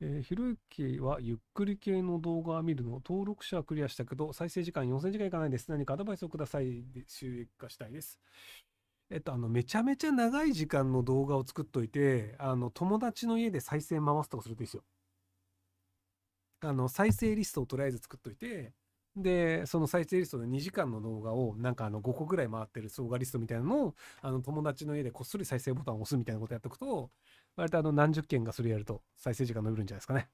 えー、ひろゆきはゆっくり系の動画を見るの、登録者はクリアしたけど、再生時間4000時間いかないです。何かアドバイスをください。収益化したいです。えっと、あの、めちゃめちゃ長い時間の動画を作っといて、あの、友達の家で再生回すとかするといいですよ。あの、再生リストをとりあえず作っといて、で、その再生リストの2時間の動画を、なんかあの5個ぐらい回ってる動画リストみたいなのを、あの友達の家でこっそり再生ボタンを押すみたいなことやっておくと、割とあの何十件がそれやると再生時間伸びるんじゃないですかね。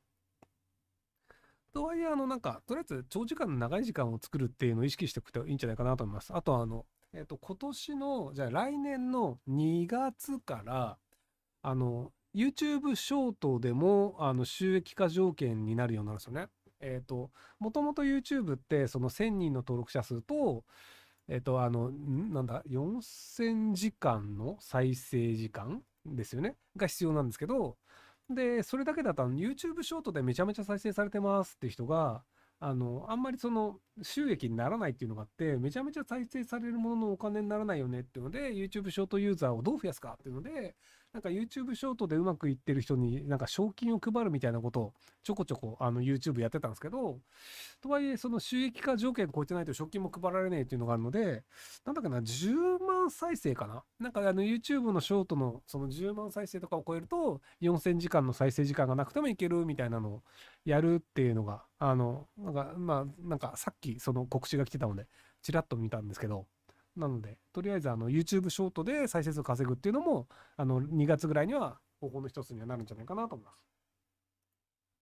とはいえ、あのなんか、とりあえず長時間の長い時間を作るっていうのを意識しておくといいんじゃないかなと思います。あとあの、えっ、と、今年の、じゃあ来年の2月から、あの、YouTube ショートでも、あの、収益化条件になるようになるんですよね。えっ、ー、と、もともと YouTube って、その1000人の登録者数と、えっ、ー、と、あの、なんだ、4000時間の再生時間ですよね。が必要なんですけど、で、それだけだと、YouTube ショートでめちゃめちゃ再生されてますっていう人が、あの、あんまりその収益にならないっていうのがあって、めちゃめちゃ再生されるもののお金にならないよねっていうので、YouTube ショートユーザーをどう増やすかっていうので、なんか YouTube ショートでうまくいってる人になんか賞金を配るみたいなことをちょこちょこあの YouTube やってたんですけど、とはいえその収益化条件超えてないと賞金も配られねえっていうのがあるので、なんだっけな、10万再生かななんかあの YouTube のショートのその10万再生とかを超えると4000時間の再生時間がなくてもいけるみたいなのをやるっていうのが、あの、なんか、まあ、なんかさっきその告知が来てたので、ちらっと見たんですけど、なので、とりあえずあの YouTube ショートで再生数を稼ぐっていうのも、あの2月ぐらいには方法の一つにはなるんじゃないかなと思います。